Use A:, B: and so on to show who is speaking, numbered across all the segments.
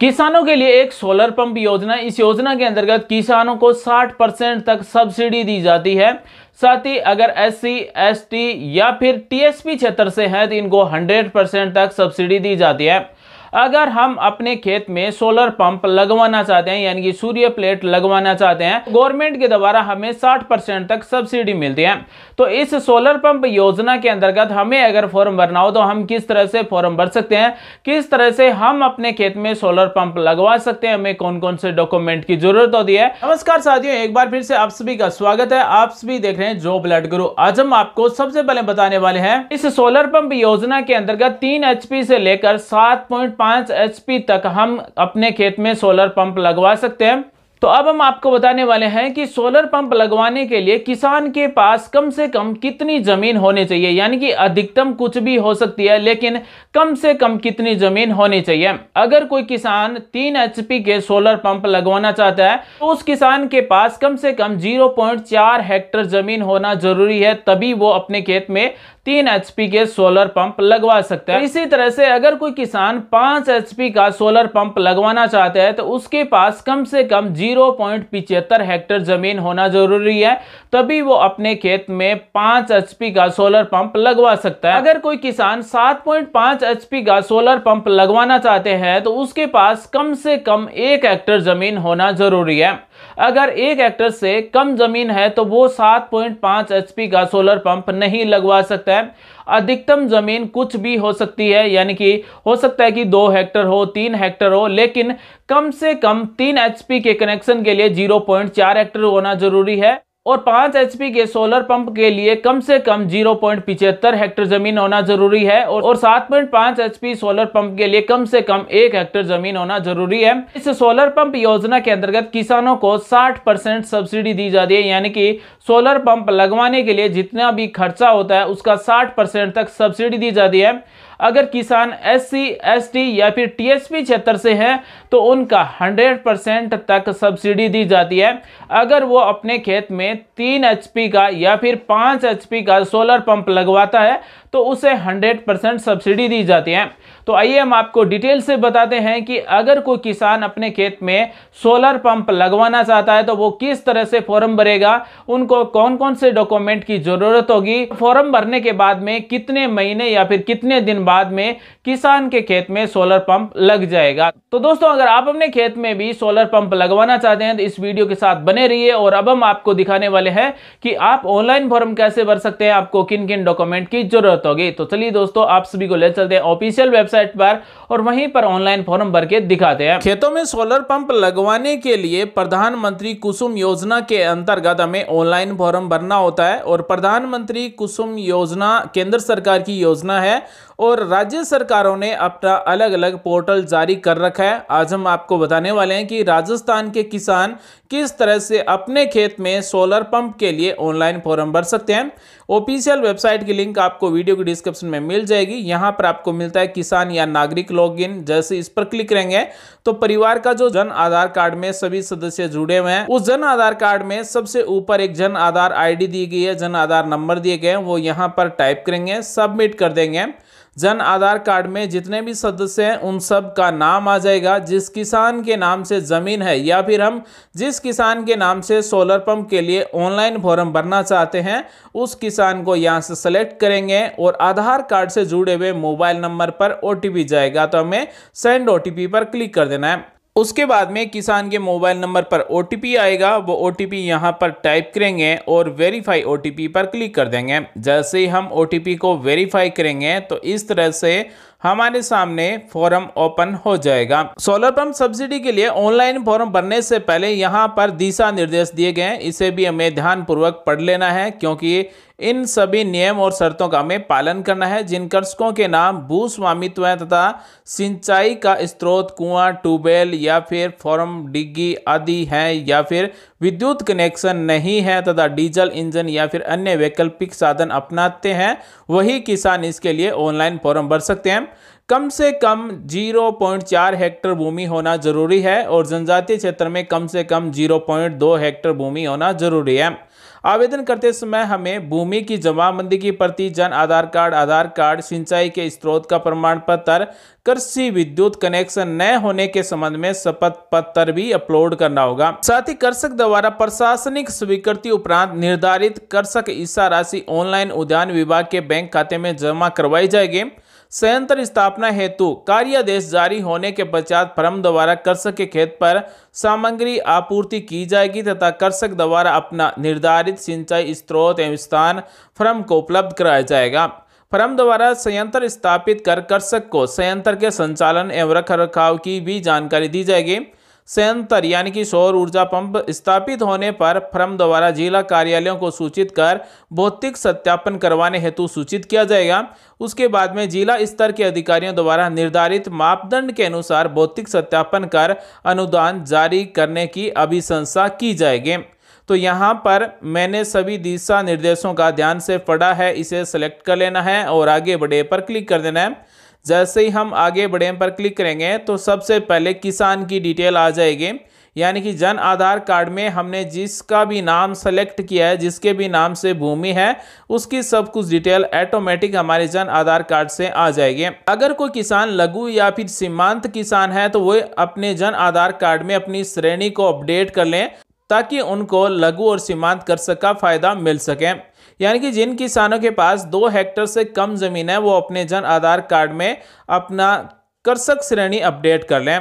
A: किसानों के लिए एक सोलर पंप योजना इस योजना के अंतर्गत किसानों को 60 परसेंट तक सब्सिडी दी जाती है साथ ही अगर एससी, एसटी या फिर टीएसपी क्षेत्र से हैं तो इनको 100 परसेंट तक सब्सिडी दी जाती है अगर हम अपने खेत में सोलर पंप लगवाना चाहते हैं यानी कि सूर्य प्लेट लगवाना चाहते हैं गवर्नमेंट के द्वारा हमें 60 परसेंट तक सब्सिडी मिलती है तो इस सोलर पंप योजना के अंतर्गत हमें अगर फॉर्म भरना हो तो हम किस तरह से फॉर्म भर सकते हैं किस तरह से हम अपने खेत में सोलर पंप लगवा सकते हैं हमें कौन कौन से डॉक्यूमेंट की जरूरत होती है नमस्कार साथियों एक बार फिर से आप सभी का स्वागत है आप सभी देख रहे हैं जो ब्लड गुरु आज हम आपको सबसे पहले बताने वाले हैं इस सोलर पंप योजना के अंतर्गत तीन एचपी से लेकर सात पॉइंट 5.5 एच तक हम अपने खेत में सोलर पंप लगवा सकते हैं तो अब हम आपको बताने वाले हैं कि सोलर पंप लगवाने के लिए किसान के पास कम से कम कितनी ज़मीन होनी चाहिए यानी कि अधिकतम कुछ भी हो सकती है लेकिन कम से कम कितनी ज़मीन होनी चाहिए अगर कोई किसान तीन एच के सोलर पंप लगवाना चाहता है तो उस किसान के पास कम से कम 0.4 हेक्टर ज़मीन होना ज़रूरी है तभी वो अपने खेत में तीन एच के सोलर पंप लगवा सकते हैं इसी तरह से अगर कोई किसान पांच एच का सोलर पंप लगवाना चाहते हैं तो उसके पास कम से कम जीरो पॉइंट हेक्टेयर जमीन होना जरूरी है तभी वो अपने खेत में पांच एच का सोलर पंप लगवा सकता है अगर कोई किसान सात पॉइंट पांच एच का सोलर पंप लगवाना चाहते हैं तो उसके पास कम से कम एक हेक्टेयर जमीन होना जरूरी है अगर एक हेक्टर से कम जमीन है तो वो सात पॉइंट पांच एच का सोलर पंप नहीं लगवा सकता है है अधिकतम जमीन कुछ भी हो सकती है यानी कि हो सकता है कि दो हेक्टर हो तीन हेक्टर हो लेकिन कम से कम तीन एचपी के कनेक्शन के लिए 0.4 हेक्टर होना जरूरी है और पांच एच के सोलर पंप के लिए कम से कम जीरो पॉइंट पिछहत्तर हेक्टर जमीन होना जरूरी है और, सात पॉइंट पांच एच सोलर पंप के लिए कम से कम एक हेक्टर जमीन होना जरूरी है इस सोलर पंप योजना के अंतर्गत किसानों को साठ परसेंट सब्सिडी दी जाती है यानी कि सोलर पंप लगवाने के लिए जितना भी खर्चा होता है उसका साठ तक सब्सिडी दी जाती है अगर किसान एस टी या फिर टीएसपी क्षेत्र से हैं तो उनका 100 परसेंट तक सब्सिडी दी जाती है अगर वो अपने खेत में तीन एचपी का या फिर पाँच एचपी का सोलर पंप लगवाता है तो उसे 100 परसेंट सब्सिडी दी जाती है तो आइए हम आपको डिटेल से बताते हैं कि अगर कोई किसान अपने खेत में सोलर पंप लगवाना चाहता है तो वो किस तरह से फॉर्म भरेगा उनको कौन कौन से डॉक्यूमेंट की ज़रूरत होगी फॉर्म भरने के बाद में कितने महीने या फिर कितने दिन बाद में किसान के खेत में सोलर पंप लग जाएगा तो दोस्तों अगर आप अपने खेत में भी सोलर पंप लगवाना चाहते हैं तो इस वीडियो के साथ बने रहिए और अब हम आपको दिखाने वाले हैं कि आप ऑनलाइन फॉर्म कैसे भर सकते हैं आपको किन किन डॉक्यूमेंट की जरूरत होगी तो चलिए दोस्तों आप सभी को ले चलते हैं ऑफिशियल वेबसाइट पर और वहीं पर ऑनलाइन फॉर्म भर के दिखाते हैं खेतों में सोलर पंप लगवाने के लिए प्रधानमंत्री कुसुम योजना के अंतर्गत हमें ऑनलाइन फॉर्म भरना होता है और प्रधानमंत्री कुसुम योजना केंद्र सरकार की योजना है और राज्य सरकारों ने अपना अलग अलग पोर्टल जारी कर रखा है आज हम आपको बताने वाले हैं कि राजस्थान के किसान किस तरह से अपने खेत में सोलर पंप के लिए ऑनलाइन फॉर्म भर सकते हैं ऑफिशियल वेबसाइट की लिंक आपको वीडियो के डिस्क्रिप्शन में मिल जाएगी यहाँ पर आपको मिलता है किसान या नागरिक लॉगिन जैसे इस पर क्लिक करेंगे तो परिवार का जो जन आधार कार्ड में सभी सदस्य जुड़े हुए हैं उस जन आधार कार्ड में सबसे ऊपर एक जन आधार आईडी दी गई है जन आधार नंबर दिए गए हैं वो यहाँ पर टाइप करेंगे सबमिट कर देंगे जन आधार कार्ड में जितने भी सदस्य हैं उन सब का नाम आ जाएगा जिस किसान के नाम से ज़मीन है या फिर हम जिस किसान के नाम से सोलर पंप के लिए ऑनलाइन फॉर्म भरना चाहते हैं उस किसान को यहाँ से सेलेक्ट करेंगे और आधार कार्ड से जुड़े हुए मोबाइल नंबर पर ओ जाएगा तो हमें सेंड ओ पर क्लिक कर देना है उसके बाद में किसान के मोबाइल नंबर पर ओ आएगा वो ओ टी यहाँ पर टाइप करेंगे और वेरीफाई ओ पर क्लिक कर देंगे जैसे ही हम ओ को वेरीफाई करेंगे तो इस तरह से हमारे सामने फॉर्म ओपन हो जाएगा सोलर पंप सब्सिडी के लिए ऑनलाइन फॉर्म भरने से पहले यहाँ पर दिशा निर्देश दिए गए हैं इसे भी हमें ध्यानपूर्वक पढ़ लेना है क्योंकि इन सभी नियम और शर्तों का हमें पालन करना है जिन कर्षकों के नाम भू है तथा सिंचाई का स्रोत कुआं ट्यूबवेल या फिर फॉर्म डिग्गी आदि हैं या फिर विद्युत कनेक्शन नहीं है तथा डीजल इंजन या फिर अन्य वैकल्पिक साधन अपनाते हैं वही किसान इसके लिए ऑनलाइन फॉर्म भर सकते हैं कम से कम 0.4 हेक्टर भूमि होना जरूरी है और जनजातीय क्षेत्र में कम से कम 0.2 हेक्टर भूमि होना जरूरी है आवेदन करते समय हमें भूमि की जमाबंदी की प्रति जन आधार कार्ड आधार कार्ड सिंचाई के स्रोत का प्रमाण पत्र कृषि विद्युत कनेक्शन न होने के संबंध में शपथ पत्र भी अपलोड करना होगा साथ ही कृषक द्वारा प्रशासनिक स्वीकृति उपरांत निर्धारित कृषक ईसा राशि ऑनलाइन उद्यान विभाग के बैंक खाते में जमा करवाई जाएगी संयंत्र स्थापना हेतु कार्यादेश जारी होने के पश्चात फर्म द्वारा कृषक के खेत पर सामग्री आपूर्ति की जाएगी तथा कृषक द्वारा अपना निर्धारित सिंचाई स्रोत एवं स्थान फर्म को उपलब्ध कराया जाएगा फर्म द्वारा संयंत्र स्थापित कर कृषक को संयंत्र के संचालन एवं रख रखाव की भी जानकारी दी जाएगी संयंत्र यानी कि सौर ऊर्जा पंप स्थापित होने पर फर्म द्वारा जिला कार्यालयों को सूचित कर भौतिक सत्यापन करवाने हेतु सूचित किया जाएगा उसके बाद में जिला स्तर के अधिकारियों द्वारा निर्धारित मापदंड के अनुसार भौतिक सत्यापन कर अनुदान जारी करने की अभिशंसा की जाएगी तो यहाँ पर मैंने सभी दिशा निर्देशों का ध्यान से पढ़ा है इसे सेलेक्ट कर लेना है और आगे बढ़े पर क्लिक कर देना है जैसे ही हम आगे बढ़े पर क्लिक करेंगे तो सबसे पहले किसान की डिटेल आ जाएगी यानी कि जन आधार कार्ड में हमने जिसका भी नाम सेलेक्ट किया है जिसके भी नाम से भूमि है उसकी सब कुछ डिटेल ऑटोमेटिक हमारे जन आधार कार्ड से आ जाएगी अगर कोई किसान लघु या फिर सीमांत किसान है तो वह अपने जन आधार कार्ड में अपनी श्रेणी को अपडेट कर लें ताकि उनको लघु और सीमांत कर्षक का फायदा मिल सके यानी कि जिन किसानों के पास दो हेक्टर से कम ज़मीन है वो अपने जन आधार कार्ड में अपना कर्षक श्रेणी अपडेट कर लें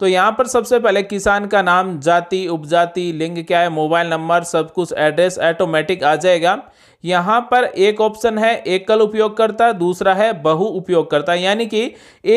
A: तो यहाँ पर सबसे पहले किसान का नाम जाति उपजाति लिंग क्या है मोबाइल नंबर सब कुछ एड्रेस ऑटोमेटिक आ जाएगा यहाँ पर एक ऑप्शन है एकल उपयोगकर्ता दूसरा है बहु उपयोगकर्ता यानी कि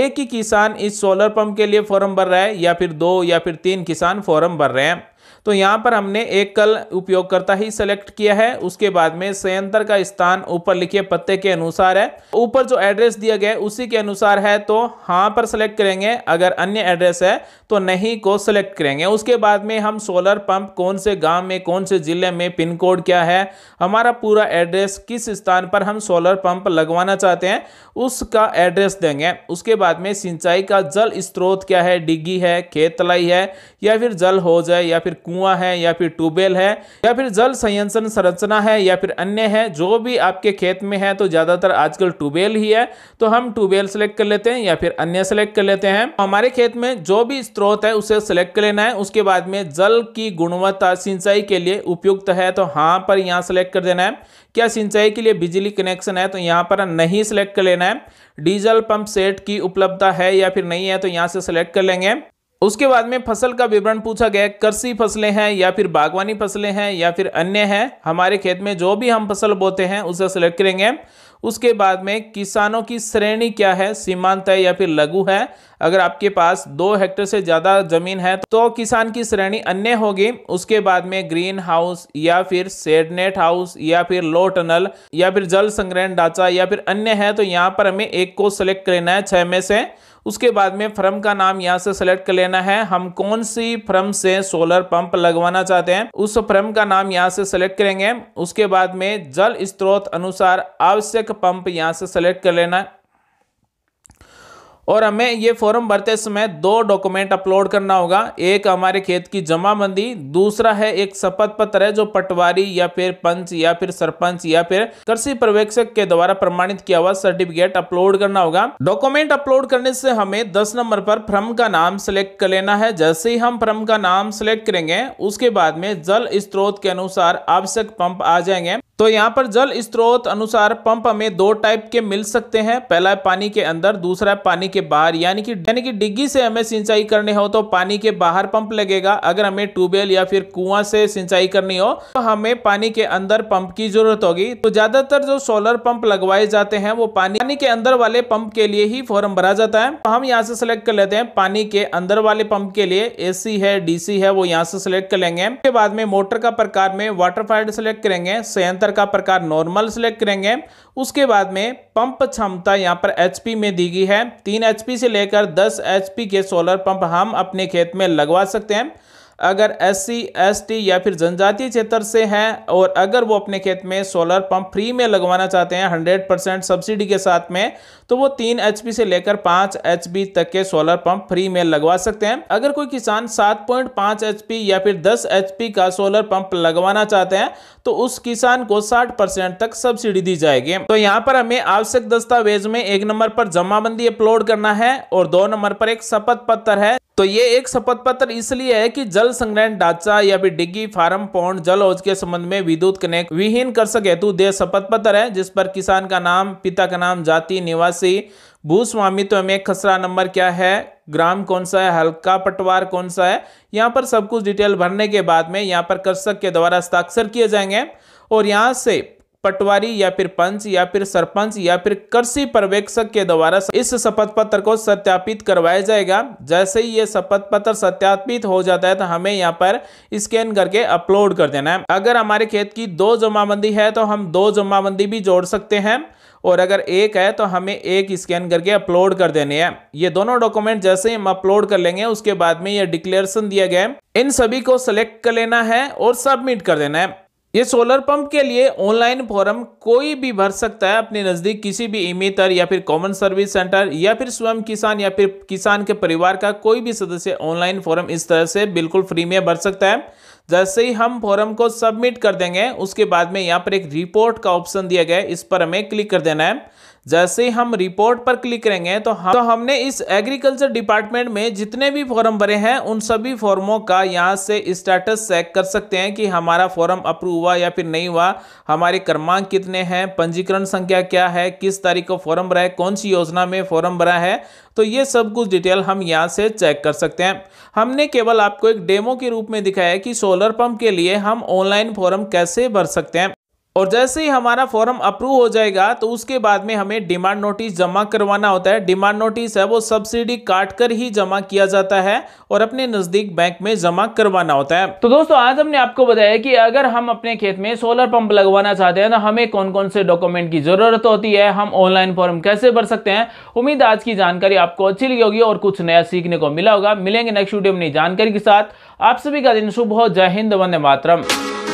A: एक ही किसान इस सोलर पंप के लिए फॉर्म भर रहा है या फिर दो या फिर तीन किसान फॉर्म भर रहे हैं तो यहाँ पर हमने एक कल उपयोगकर्ता ही सेलेक्ट किया है उसके बाद में संयंत्र का स्थान ऊपर लिखे पत्ते के अनुसार है ऊपर जो एड्रेस दिया गया उसी के अनुसार है तो हाँ पर सेलेक्ट करेंगे अगर अन्य एड्रेस है तो नहीं को सेलेक्ट करेंगे उसके बाद में हम सोलर पंप कौन से गाँव में कौन से जिले में पिन कोड क्या है हमारा पूरा एड्रेस किस स्थान पर हम सोलर पंप लगवाना चाहते हैं उसका एड्रेस देंगे उसके बाद में सिंचाई का जल स्त्रोत क्या है डिग्गी है खेत तलाई है या फिर जल हो जाए या फिर कुआं है या फिर ट्यूबवेल है या फिर जल संयंत्र संरचना है या फिर अन्य है जो भी आपके खेत में है तो ज़्यादातर आजकल ट्यूबवेल ही है तो हम ट्यूबवेल सेलेक्ट कर लेते हैं या फिर अन्य सेलेक्ट कर लेते हैं तो हमारे खेत में जो भी स्रोत है उसे सेलेक्ट कर लेना है उसके बाद में जल की गुणवत्ता सिंचाई के लिए उपयुक्त है तो हाँ पर यहाँ सेलेक्ट कर देना है क्या सिंचाई के लिए बिजली कनेक्शन है तो यहाँ पर नहीं सिलेक्ट कर लेना है डीजल पंप सेट की उपलब्धता है या फिर नहीं है तो यहाँ से सिलेक्ट कर लेंगे उसके बाद में फसल का विवरण पूछा गया कृषि फसलें हैं या फिर बागवानी फसलें हैं या फिर अन्य हैं हमारे खेत में जो भी हम फसल बोते हैं उसे सेलेक्ट करेंगे उसके बाद में किसानों की श्रेणी क्या है सीमांत है या फिर लघु है अगर आपके पास दो हेक्टेयर से ज़्यादा जमीन है तो किसान की श्रेणी अन्य होगी उसके बाद में ग्रीन हाउस या फिर सेडनेट हाउस या फिर लो टनल या फिर जल संग्रहण ढांचा या फिर अन्य है तो यहाँ पर हमें एक को सेलेक्ट करना है छः में से उसके बाद में फर्म का नाम यहाँ से सेलेक्ट कर लेना है हम कौन सी फर्म से सोलर पंप लगवाना चाहते हैं उस फर्म का नाम यहाँ से सेलेक्ट करेंगे उसके बाद में जल स्त्रोत अनुसार आवश्यक पंप यहाँ से सेलेक्ट कर लेना है और हमें ये फॉर्म भरते समय दो डॉक्यूमेंट अपलोड करना होगा एक हमारे खेत की जमाबंदी दूसरा है एक शपथ पत्र है जो पटवारी या फिर पंच या फिर सरपंच या फिर कृषि पर्यवेक्षक के द्वारा प्रमाणित किया हुआ सर्टिफिकेट अपलोड करना होगा डॉक्यूमेंट अपलोड करने से हमें दस नंबर पर फ्रम का नाम सिलेक्ट कर लेना है जैसे ही हम फ्रम का नाम सिलेक्ट करेंगे उसके बाद में जल स्त्रोत के अनुसार आवश्यक पंप आ जाएंगे तो यहाँ पर जल स्त्रोत अनुसार पंप हमें दो टाइप के मिल सकते हैं पहला है पानी के अंदर दूसरा है पानी के के बाहर यानी कि यानी कि डिग्गी से हमें सिंचाई करनी हो तो पानी के बाहर पंप लगेगा अगर हमें ट्यूबवेल या फिर कुआं से सिंचाई करनी हो तो हमें पानी के अंदर पंप की जरूरत होगी तो ज्यादातर जो सोलर पंप लगवाए जाते हैं वो पानी पानी के अंदर वाले पंप के लिए ही फॉर्म भरा जाता है तो हम यहाँ से सिलेक्ट कर लेते हैं पानी के अंदर वाले पंप के लिए ए है डीसी है वो यहाँ से सिलेक्ट कर लेंगे उसके बाद में मोटर का प्रकार में वाटर फाइड सिलेक्ट करेंगे संयंत्र का प्रकार नॉर्मल सिलेक्ट करेंगे उसके बाद में पंप क्षमता यहाँ पर एचपी में दी गई है तीन एचपी से लेकर 10 एचपी के सोलर पंप हम अपने खेत में लगवा सकते हैं अगर एस सी या फिर जनजातीय क्षेत्र से हैं और अगर वो अपने खेत में सोलर पंप फ्री में लगवाना चाहते हैं हंड्रेड परसेंट सब्सिडी के साथ में तो वो तीन एच से लेकर पाँच एच तक के सोलर पंप फ्री में लगवा सकते हैं अगर कोई किसान सात पॉइंट एच या फिर दस एच का सोलर पंप लगवाना चाहते हैं तो उस किसान को साठ परसेंट तक सब्सिडी दी जाएगी तो यहाँ पर हमें आवश्यक दस्तावेज में एक नंबर पर जमाबंदी अपलोड करना है और दो नंबर पर एक शपथ पत्र है तो ये एक शपथ पत्र इसलिए है कि जल संग्रहण ढांचा या फिर डिग्गी फार्म पौंड जल ओज के संबंध में विद्युत कनेक्ट विहीन कर सके हेतु तो दे शपथ पत्र है जिस पर किसान का नाम पिता का नाम जाति निवासी भूस्वामित्व में खसरा नंबर क्या है ग्राम कौन सा है हल्का पटवार कौन सा है यहाँ पर सब कुछ डिटेल भरने के बाद में यहाँ पर कर्षक के द्वारा हस्ताक्षर किए जाएंगे और यहाँ से पटवारी या फिर पंच या फिर सरपंच या फिर कृषि पर्यवेक्षक के द्वारा इस शपथ पत्र को सत्यापित करवाया जाएगा जैसे ही ये शपथ पत्र सत्यापित हो जाता है तो हमें यहाँ पर स्कैन करके अपलोड कर देना है अगर हमारे खेत की दो जमाबंदी है तो हम दो जमाबंदी भी जोड़ सकते हैं और अगर एक है तो हमें एक स्कैन करके अपलोड कर देने हैं ये दोनों डॉक्यूमेंट जैसे ही हम अपलोड कर लेंगे उसके बाद में ये डिक्लेरेशन दिया गया है इन सभी को सेलेक्ट कर लेना है और सबमिट कर देना है ये सोलर पंप के लिए ऑनलाइन फॉर्म कोई भी भर सकता है अपने नज़दीक किसी भी इमीटर या फिर कॉमन सर्विस सेंटर या फिर स्वयं किसान या फिर किसान के परिवार का कोई भी सदस्य ऑनलाइन फॉर्म इस तरह से बिल्कुल फ्री में भर सकता है जैसे ही हम फॉर्म को सबमिट कर देंगे उसके बाद में यहाँ पर एक रिपोर्ट का ऑप्शन दिया गया है इस पर हमें क्लिक कर देना है जैसे ही हम रिपोर्ट पर क्लिक करेंगे तो हम तो हमने इस एग्रीकल्चर डिपार्टमेंट में जितने भी फॉर्म भरे हैं उन सभी फॉर्मों का यहाँ से स्टेटस चेक कर सकते हैं कि हमारा फॉर्म अप्रूव हुआ या फिर नहीं हुआ हमारे क्रमांक कितने हैं पंजीकरण संख्या क्या है किस तारीख को फॉर्म भरा है कौन सी योजना में फॉर्म भरा है तो ये सब कुछ डिटेल हम यहाँ से चेक कर सकते हैं हमने केवल आपको एक डेमो के रूप में दिखाया है कि सोलर पंप के लिए हम ऑनलाइन फॉर्म कैसे भर सकते हैं और जैसे ही हमारा फॉर्म अप्रूव हो जाएगा तो उसके बाद में हमें डिमांड नोटिस जमा करवाना होता है डिमांड नोटिस है वो सब्सिडी काट कर ही जमा किया जाता है और अपने नज़दीक बैंक में जमा करवाना होता है तो दोस्तों आज हमने आपको बताया कि अगर हम अपने खेत में सोलर पंप लगवाना चाहते हैं तो हमें कौन कौन से डॉक्यूमेंट की ज़रूरत होती है हम ऑनलाइन फॉर्म कैसे भर सकते हैं उम्मीद आज की जानकारी आपको अच्छी लगी होगी और कुछ नया सीखने को मिला होगा मिलेंगे नेक्स्ट वीडियो में जानकारी के साथ आप सभी का दिन शुभ हो जय हिंद वंदे मातरम